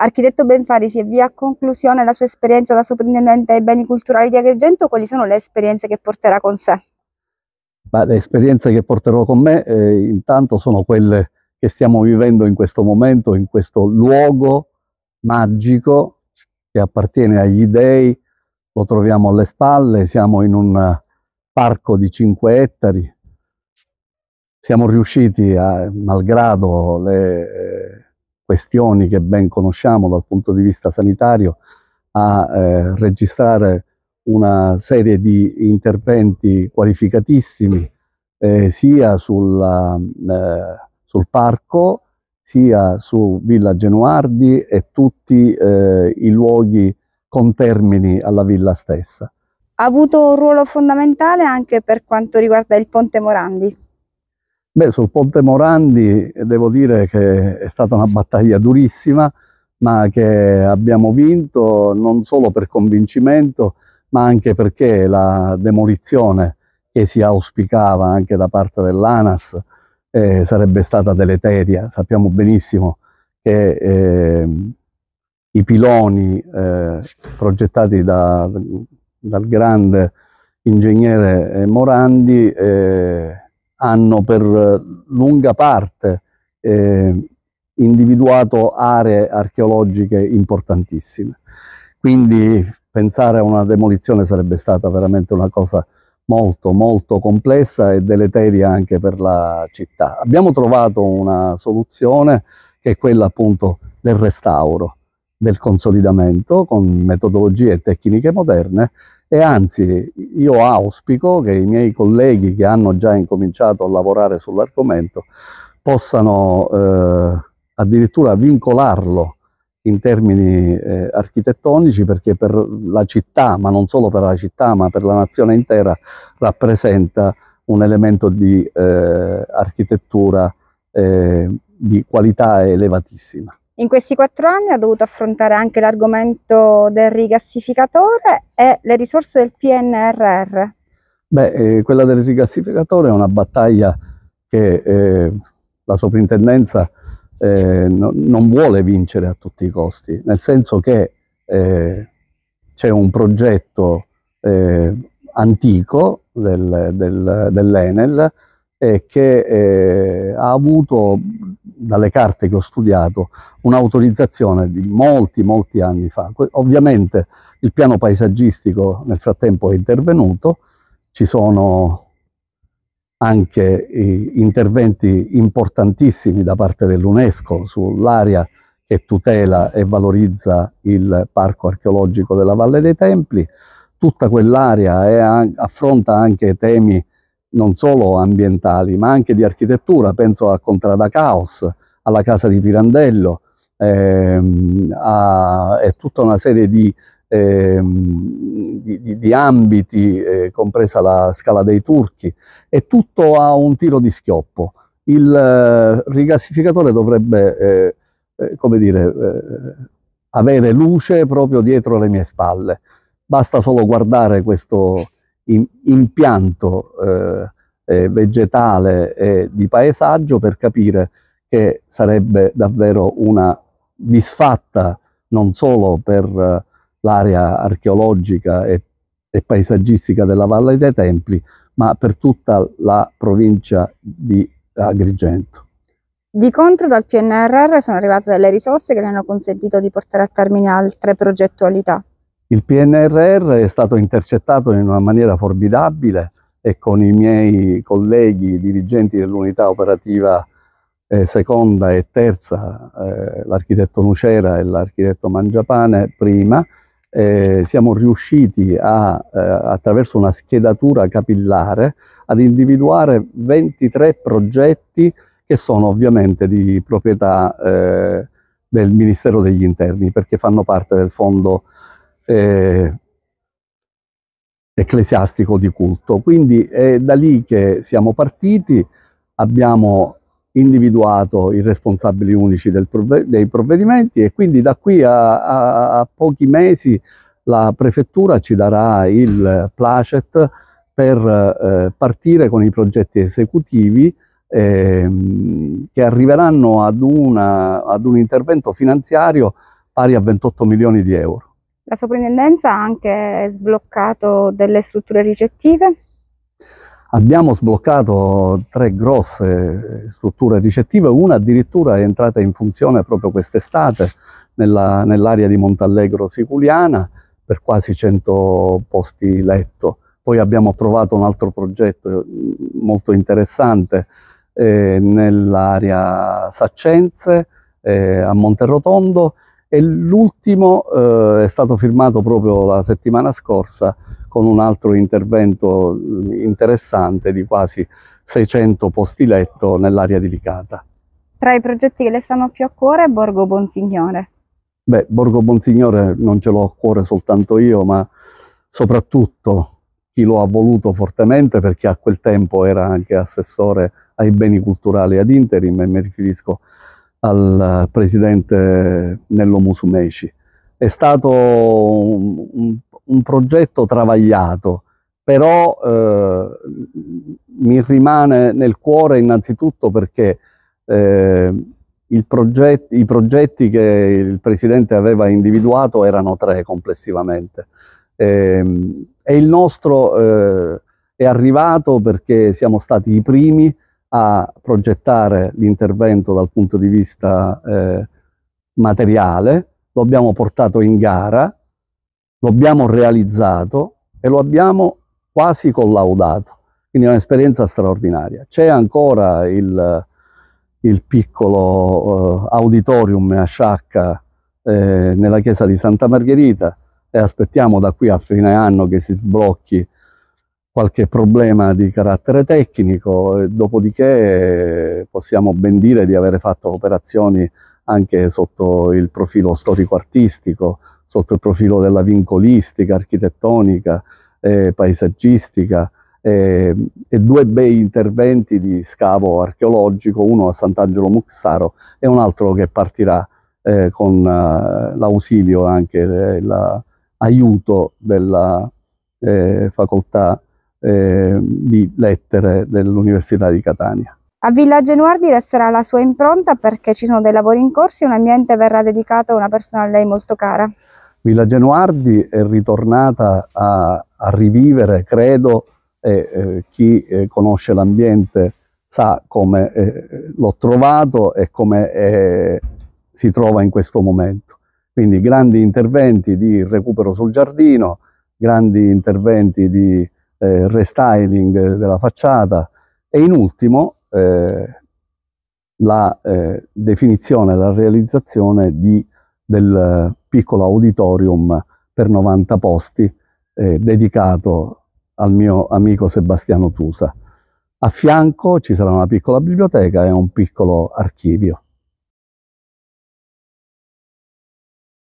Architetto Benfari si avvia a conclusione la sua esperienza da soprintendente ai beni culturali di Agrigento, quali sono le esperienze che porterà con sé? Ma le esperienze che porterò con me eh, intanto sono quelle che stiamo vivendo in questo momento, in questo luogo magico che appartiene agli dei, lo troviamo alle spalle, siamo in un parco di 5 ettari, siamo riusciti, a, malgrado le questioni che ben conosciamo dal punto di vista sanitario a eh, registrare una serie di interventi qualificatissimi eh, sia sulla, eh, sul parco sia su Villa Genuardi e tutti eh, i luoghi contermini alla villa stessa. Ha avuto un ruolo fondamentale anche per quanto riguarda il Ponte Morandi. Beh, sul Ponte Morandi eh, devo dire che è stata una battaglia durissima, ma che abbiamo vinto non solo per convincimento, ma anche perché la demolizione che si auspicava anche da parte dell'ANAS eh, sarebbe stata deleteria. Sappiamo benissimo che eh, i piloni eh, progettati da, dal grande ingegnere eh, Morandi eh, hanno per eh, lunga parte eh, individuato aree archeologiche importantissime. Quindi pensare a una demolizione sarebbe stata veramente una cosa molto molto complessa e deleteria anche per la città. Abbiamo trovato una soluzione che è quella appunto del restauro, del consolidamento con metodologie e tecniche moderne e anzi io auspico che i miei colleghi che hanno già incominciato a lavorare sull'argomento possano eh, addirittura vincolarlo in termini eh, architettonici perché per la città, ma non solo per la città, ma per la nazione intera rappresenta un elemento di eh, architettura eh, di qualità elevatissima. In questi quattro anni ha dovuto affrontare anche l'argomento del rigassificatore e le risorse del PNRR. Beh, eh, quella del rigassificatore è una battaglia che eh, la soprintendenza eh, no, non vuole vincere a tutti i costi, nel senso che eh, c'è un progetto eh, antico del, del, dell'Enel e che eh, ha avuto, dalle carte che ho studiato, un'autorizzazione di molti, molti anni fa. Ovviamente il piano paesaggistico nel frattempo è intervenuto, ci sono anche interventi importantissimi da parte dell'UNESCO sull'area che tutela e valorizza il parco archeologico della Valle dei Templi. Tutta quell'area affronta anche temi non solo ambientali, ma anche di architettura, penso a Contrada Caos, alla Casa di Pirandello, ehm, a, a tutta una serie di, ehm, di, di ambiti, eh, compresa la Scala dei Turchi, e tutto ha un tiro di schioppo. Il eh, rigassificatore dovrebbe, eh, eh come dire, eh, avere luce proprio dietro le mie spalle. Basta solo guardare questo, in, impianto eh, eh, vegetale e di paesaggio per capire che sarebbe davvero una disfatta non solo per eh, l'area archeologica e, e paesaggistica della Valle dei Templi, ma per tutta la provincia di Agrigento. Di contro dal PNRR sono arrivate delle risorse che le hanno consentito di portare a termine altre progettualità. Il PNRR è stato intercettato in una maniera formidabile e con i miei colleghi dirigenti dell'unità operativa eh, seconda e terza, eh, l'architetto Nucera e l'architetto Mangiapane prima, eh, siamo riusciti a, eh, attraverso una schedatura capillare ad individuare 23 progetti che sono ovviamente di proprietà eh, del Ministero degli Interni perché fanno parte del fondo eh, ecclesiastico di culto. Quindi è da lì che siamo partiti, abbiamo individuato i responsabili unici prov dei provvedimenti e quindi da qui a, a, a, pochi mesi la prefettura ci darà il placet per eh, partire con i progetti esecutivi Ehm, che arriveranno ad, una, ad, un intervento finanziario pari a 28 milioni di euro. La soprintendenza ha anche sbloccato delle strutture ricettive? Abbiamo sbloccato tre grosse strutture ricettive, una addirittura è entrata in funzione proprio quest'estate nell'area nell di Montallegro Siculiana per quasi 100 posti letto. Poi abbiamo approvato un altro progetto mm, molto interessante eh, nell'area Saccenze eh, a Monterrotondo e l'ultimo eh, è stato firmato proprio la settimana scorsa con un altro intervento eh, interessante di quasi 600 posti letto nell'area di Licata. Tra i progetti che le stanno più a cuore è Borgo Bonsignore. Beh, Borgo Bonsignore non ce l'ho a cuore soltanto io, ma soprattutto chi lo ha voluto fortemente perché a quel tempo era anche assessore ai beni culturali ad interim e mi riferisco al presidente Nello Musumeci. È stato un, un, un progetto travagliato, però eh, mi rimane nel cuore innanzitutto perché eh, proget i progetti che il Presidente aveva individuato erano tre complessivamente. Eh, e il nostro eh, è arrivato perché siamo stati i primi a progettare l'intervento dal punto di vista eh, materiale, lo abbiamo portato in gara, lo abbiamo realizzato e lo abbiamo quasi collaudato. Quindi è un'esperienza straordinaria. C'è ancora il, il piccolo eh, auditorium a Sciacca eh, nella chiesa di Santa Margherita e aspettiamo da qui a fine anno che si sblocchi qualche problema di carattere tecnico, dopodiché possiamo ben dire di avere fatto operazioni anche sotto il profilo storico-artistico, sotto il profilo della vincolistica, architettonica, eh, paesaggistica eh, e due bei interventi di scavo archeologico, uno a Sant'Angelo Muxaro e un altro che partirà eh, con eh, l'ausilio anche eh, l'aiuto della eh, facoltà eh, di lettere dell'Università di Catania. A Villa Genuardi resterà la sua impronta perché ci sono dei lavori in corso e un ambiente verrà dedicato a una persona a lei molto cara. Villa Genuardi è ritornata a, a rivivere, credo, e eh, chi eh, conosce l'ambiente sa come eh, l'ho trovato e come eh, si trova in questo momento. Quindi grandi interventi di recupero sul giardino, grandi interventi di eh, restyling della facciata e in ultimo eh, la eh, definizione, la realizzazione di, del piccolo auditorium per 90 posti eh, dedicato al mio amico Sebastiano Tusa. A fianco ci sarà una piccola biblioteca e un piccolo archivio.